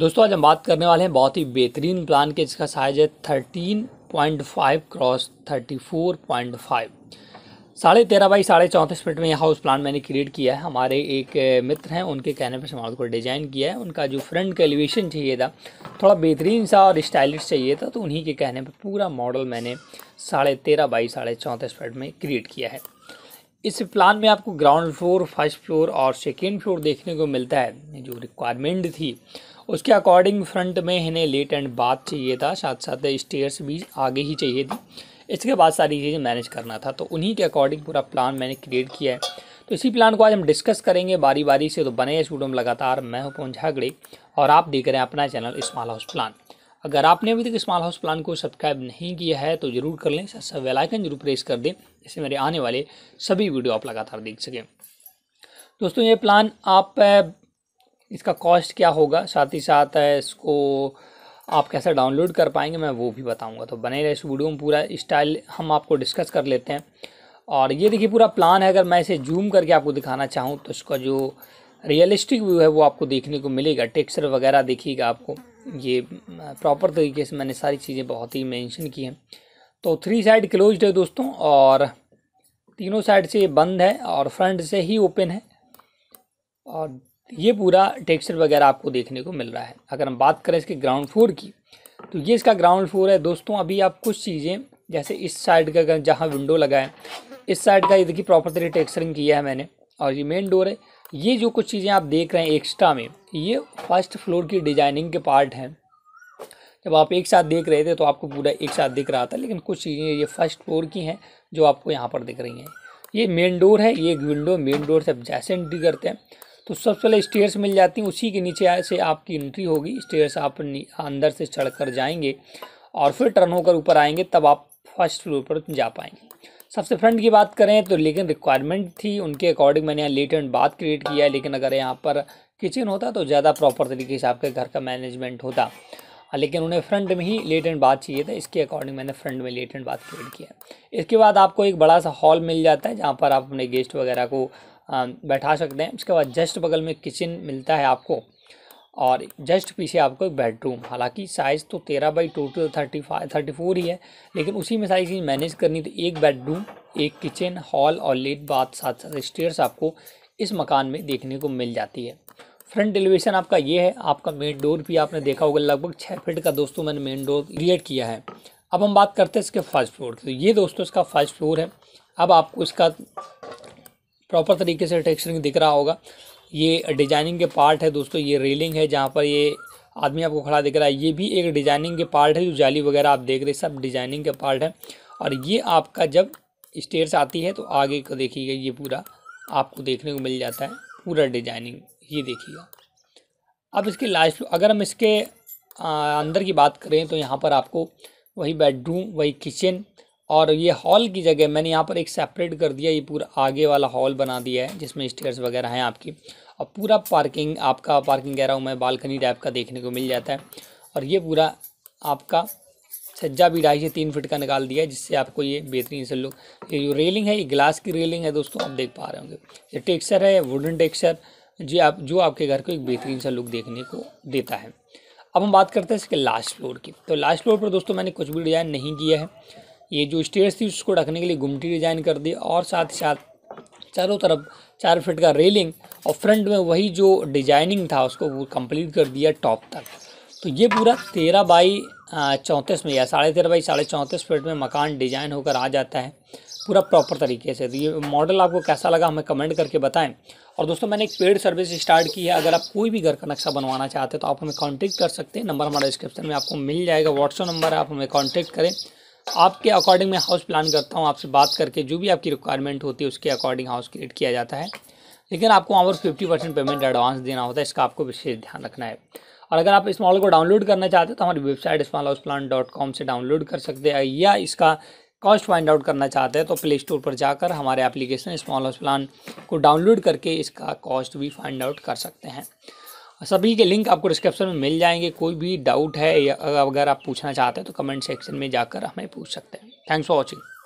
दोस्तों आज हम बात करने वाले हैं बहुत ही बेहतरीन प्लान के जिसका साइज है thirteen point five cross thirty four point five साढ़े तेरह बाई साढ़े चौंतीस फिट में यह हाउस प्लान मैंने क्रिएट किया है हमारे एक मित्र हैं उनके कहने पर समाज को डिज़ाइन किया है उनका जो फ्रंट का एलिवेशन चाहिए था थोड़ा बेहतरीन सा और स्टाइलिश चाहिए था तो उन्हीं के कहने पर पूरा मॉडल मैंने साढ़े तेरह बाई साढ़े चौंतीस फिट में क्रिएट किया है इस प्लान में आपको ग्राउंड फ्लोर फर्स्ट फ्लोर और सेकेंड फ्लोर देखने को मिलता है जो रिक्वायरमेंट थी उसके अकॉर्डिंग फ्रंट में इन्हें लेट एंड बाथ चाहिए था साथ साथ स्टेयर्स भी आगे ही चाहिए थी इसके बाद सारी चीज़ें मैनेज करना था तो उन्हीं के अकॉर्डिंग पूरा प्लान मैंने क्रिएट किया है तो इसी प्लान को आज हम डिस्कस करेंगे बारी बारी से तो बने स्टूडियो में लगातार मैं हूँ पवन झागड़े और आप देख रहे हैं अपना चैनल स्मॉल हाउस प्लान अगर आपने अभी तक स्मॉल हाउस प्लान को सब्सक्राइब नहीं किया है तो जरूर कर लें साथ साथ वेलाइकन जरूर प्रेस कर दें जिससे मेरे आने वाले सभी वीडियो आप लगातार देख सकें दोस्तों ये प्लान आप इसका कॉस्ट क्या होगा साथ ही साथ इसको आप कैसे डाउनलोड कर पाएंगे मैं वो भी बताऊंगा तो बने रहे इस वीडियो में पूरा स्टाइल हम आपको डिस्कस कर लेते हैं और ये देखिए पूरा प्लान है अगर मैं इसे जूम करके आपको दिखाना चाहूँ तो इसका जो रियलिस्टिक व्यू है वो आपको देखने को मिलेगा टेक्सचर वगैरह देखिएगा आपको ये प्रॉपर तरीके से मैंने सारी चीज़ें बहुत ही मेंशन की हैं तो थ्री साइड क्लोज्ड है दोस्तों और तीनों साइड से ये बंद है और फ्रंट से ही ओपन है और ये पूरा टेक्सचर वगैरह आपको देखने को मिल रहा है अगर हम बात करें इसके ग्राउंड फ्लोर की तो ये इसका ग्राउंड फ्लोर है दोस्तों अभी आप कुछ चीज़ें जैसे इस साइड का अगर जहाँ विंडो लगा है इस साइड का ये देखिए प्रॉपर तरीके टेक्सचरिंग किया है मैंने और ये मेन डोर है ये जो कुछ चीज़ें आप देख रहे हैं एक्स्ट्रा में ये फर्स्ट फ्लोर की डिजाइनिंग के पार्ट हैं जब आप एक साथ देख रहे थे तो आपको पूरा एक साथ दिख रहा था लेकिन कुछ चीज़ें ये फर्स्ट फ्लोर की हैं जो आपको यहाँ पर दिख रही हैं ये मेन डोर है ये एक विंडो मेन डोर से आप जैसे एंट्री करते हैं तो सबसे पहले स्टेयर्स मिल जाती हैं उसी के नीचे से आपकी एंट्री होगी स्टेयर्स आप अंदर से चढ़ कर जाएंगे और फिर टर्न होकर ऊपर आएंगे तब आप फर्स्ट फ्लोर पर जा पाएंगे सबसे फ्रंट की बात करें तो लेकिन रिक्वायरमेंट थी उनके अकॉर्डिंग मैंने यहाँ लेट एंड बात क्रिएट किया है लेकिन अगर यहाँ पर किचन होता तो ज़्यादा प्रॉपर तरीके से आपके घर का मैनेजमेंट होता हाँ, लेकिन उन्हें फ्रंट में ही लेट एंड बात चाहिए था इसके अकॉर्डिंग मैंने फ्रंट में लेट एंड बात क्रिएट किया इसके बाद आपको एक बड़ा सा हॉल मिल जाता है जहाँ पर आप अपने गेस्ट वगैरह को बैठा सकते हैं उसके बाद जस्ट बगल में किचन मिलता है आपको और जस्ट पीछे आपको एक बेडरूम हालांकि साइज़ तो तेरह बाई total thirty five thirty four ही है लेकिन उसी में सारी चीज़ मैनेज करनी तो एक बेडरूम एक किचन हॉल और लेट बाथ साथ साथ स्टेयर्स आपको इस मकान में देखने को मिल जाती है फ्रंट एलिवेशन आपका ये है आपका मेन डोर भी आपने देखा होगा लगभग छः फिट का दोस्तों मैंने मेन डोर क्रिएट किया है अब हम बात करते हैं इसके फर्स्ट फ्लोर की तो ये दोस्तों इसका फर्स्ट फ्लोर है अब आपको इसका प्रॉपर तरीके से टेक्सचरिंग दिख रहा होगा ये डिजाइनिंग के पार्ट है दोस्तों ये रेलिंग है जहाँ पर ये आदमी आपको खड़ा दिख रहा है ये भी एक डिजाइनिंग के पार्ट है जो जाली वगैरह आप देख रहे हैं सब डिजाइनिंग के पार्ट है और ये आपका जब स्टेयर्स आती है तो आगे का देखिएगा ये पूरा आपको देखने को मिल जाता है पूरा डिजाइनिंग ये देखिएगा अब इसके लास्ट अगर हम इसके अंदर की बात करें तो यहाँ पर आपको वही बेडरूम वही किचन और ये हॉल की जगह मैंने यहाँ पर एक सेपरेट कर दिया ये पूरा आगे वाला हॉल बना दिया है जिसमें स्टेयर्स वगैरह हैं आपकी और पूरा पार्किंग आपका पार्किंग कह रहा हूँ मैं बालकनी टाइप का देखने को मिल जाता है और ये पूरा आपका सज्जा भी ढाई से तीन फिट का निकाल दिया है जिससे आपको ये बेहतरीन से लुक ये जो रेलिंग है ये ग्लास की रेलिंग है दोस्तों आप देख पा रहे होंगे ये टेक्सचर है वुडन टेक्सचर जी आप जो आपके घर को एक बेहतरीन सा लुक देखने को देता है अब हम बात करते हैं इसके लास्ट फ्लोर की तो लास्ट फ्लोर पर दोस्तों मैंने कुछ भी डिज़ाइन नहीं किया है ये जो स्टेयर्स थी उसको ढकने के लिए घुमटी डिजाइन कर दी और साथ ही साथ चारों तरफ चार फिट का रेलिंग और फ्रंट में वही जो डिजाइनिंग था उसको वो कंप्लीट कर दिया टॉप तक तो ये पूरा तेरह बाई चौंतीस में या साढ़े तेरह बाई साढ़े चौंतीस फिट में मकान डिजाइन होकर आ जाता है पूरा प्रॉपर तरीके से तो ये मॉडल आपको कैसा लगा हमें कमेंट करके बताएं और दोस्तों मैंने एक पेड सर्विस स्टार्ट की है अगर आप कोई भी घर का नक्शा बनवाना चाहते हैं तो आप हमें कॉन्टैक्ट कर सकते हैं नंबर हमारा डिस्क्रिप्शन में आपको मिल जाएगा व्हाट्सअप नंबर है आप हमें कॉन्टेक्ट करें आपके अकॉर्डिंग मैं हाउस प्लान करता हूँ आपसे बात करके जो भी आपकी रिक्वायरमेंट होती है उसके अकॉर्डिंग हाउस क्रिएट किया जाता है लेकिन आपको वहाँ पर फिफ्टी परसेंट पेमेंट एडवांस देना होता है इसका आपको विशेष ध्यान रखना है और अगर आप इस मॉडल को डाउनलोड करना चाहते हैं तो हमारी website small house plan dot com से डाउनलोड कर सकते हैं या इसका कॉस्ट फाइंड आउट करना चाहते हैं तो प्ले स्टोर पर जाकर हमारे एप्लीकेशन स्मॉल हाउस प्लान को डाउनलोड करके इसका कॉस्ट भी फाइंड आउट कर सकते हैं सभी के लिंक आपको डिस्क्रिप्शन में मिल जाएंगे कोई भी डाउट है या अगर आप पूछना चाहते हैं तो कमेंट सेक्शन में जाकर हमें पूछ सकते हैं थैंक्स फॉर वॉचिंग